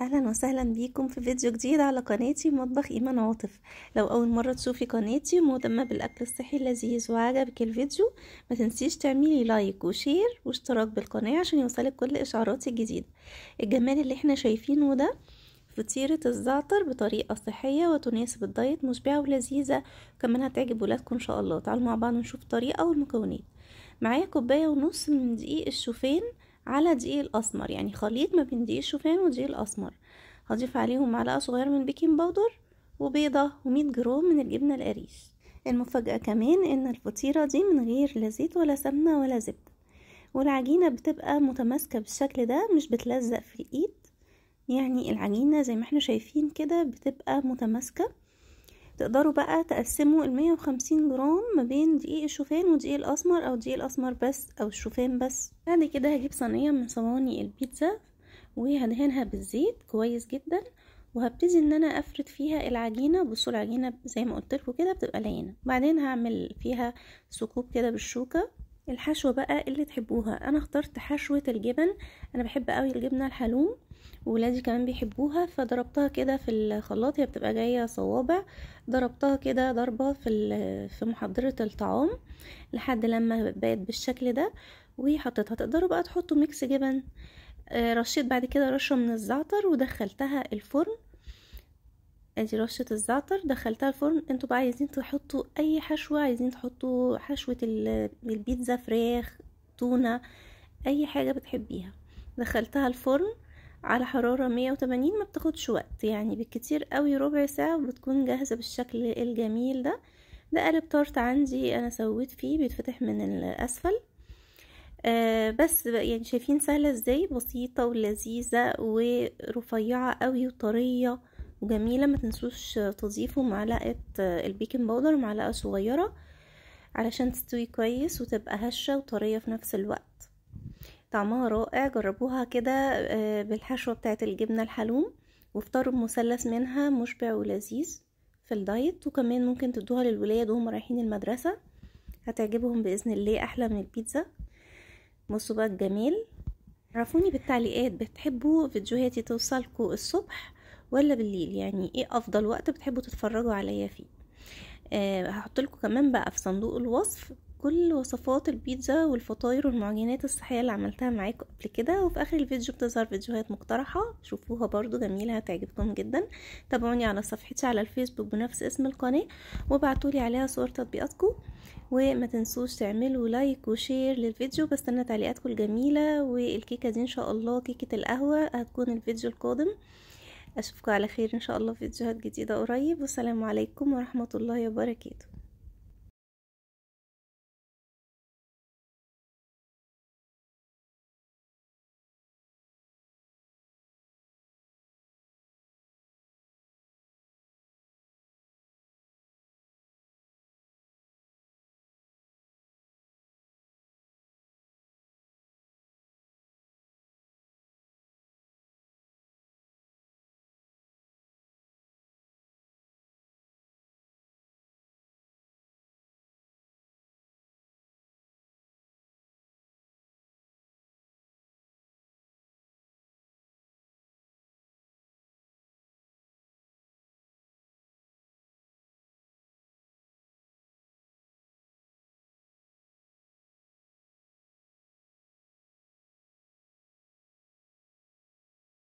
اهلا وسهلا بيكم في فيديو جديد على قناتي مطبخ ايمان عاطف لو اول مره تشوفي قناتي ومهتمه بالاكل الصحي اللذيذ وعجبك الفيديو ما تنسيش تعملي لايك وشير واشتراك بالقناه عشان يوصلك كل اشعاراتي الجديده الجمال اللي احنا شايفينه ده فطيرة الزعتر بطريقة صحية وتناسب الدايت مشبعة ولذيذة كمان هتعجب ولادكم ان شاء الله تعالوا مع بعض نشوف الطريقة والمكونات معايا كوباية ونص من دقيق الشوفان على دقيق الاسمر يعني خليط ما بين دقيق الشوفان ودقيق الاسمر هضيف عليهم معلقه صغيره من البيكنج باودر وبيضه و100 جرام من الجبنه القريش المفاجاه كمان ان الفطيره دي من غير لا زيت ولا سمنه ولا زبده والعجينه بتبقى متماسكه بالشكل ده مش بتلزق في الايد يعني العجينه زي ما احنا شايفين كده بتبقى متماسكه تقدروا بقى تقسموا المية وخمسين جرام ما بين دقيق الشوفان ودقيق الاسمر او دقيق الاسمر بس او الشوفان بس بعد كده هجيب صينية من صواني البيتزا وهدهنها بالزيت كويس جدا وهبتدي ان انا افرد فيها العجينه بصوا العجينه زي ما قلت لكم كده بتبقى لينه بعدين هعمل فيها ثقوب كده بالشوكه الحشوة بقى اللي تحبوها انا اخترت حشوة الجبن انا بحب قوي الجبنة الحلوم ولادي كمان بيحبوها فضربتها كده في الخلاط هي بتبقى جاية صوابع ضربتها كده ضربة في في محضرة الطعام لحد لما بقت بالشكل ده وحطيتها تقدروا بقى تحطوا ميكس جبن آه، رشيت بعد كده رشة من الزعتر ودخلتها الفرن ادي رشة الزعتر دخلتها الفرن انتوا بقى عايزين تحطوا اي حشوة عايزين تحطوا حشوة البيتزا فراخ تونة اي حاجة بتحبيها دخلتها الفرن على حرارة 180 ما بتاخدش وقت يعني بالكتير قوي ربع ساعة وبتكون جاهزة بالشكل الجميل ده ده قالب تارت عندي انا سويت فيه بيتفتح من الاسفل آه بس يعني شايفين سهلة ازاي بسيطة ولذيذة ورفيعة قوي وطرية وجميله ما تنسوش تضيفوا معلقه البيكنج باودر معلقه صغيره علشان تستوي كويس وتبقى هشه وطريه في نفس الوقت طعمها رائع جربوها كده آه، بالحشوه بتاعه الجبنه الحلوم وافطروا بمثلث منها مشبع ولذيذ في الدايت وكمان ممكن تدوها للولاد وهم رايحين المدرسه هتعجبهم باذن الله احلى من البيتزا بصوا بقى الجميل عرفوني بالتعليقات بتحبوا فيديوهاتي توصلكوا الصبح ولا بالليل يعني ايه افضل وقت بتحبوا تتفرجوا عليا فيه أه هحط لكم كمان بقى في صندوق الوصف كل وصفات البيتزا والفطاير والمعجنات الصحيه اللي عملتها معاكم قبل كده وفي اخر الفيديو بتظهر فيديوهات مقترحه شوفوها برضو جميله هتعجبكم جدا تابعوني على صفحتي على الفيسبوك بنفس اسم القناه وابعتولي عليها صور تطبيقاتكم وما تنسوش تعملوا لايك وشير للفيديو بستنى تعليقاتكم الجميله والكيكه دي ان شاء الله كيكه القهوه هتكون الفيديو القادم اشوفكم على خير ان شاء الله في فيديوهات جديده قريب والسلام عليكم ورحمه الله وبركاته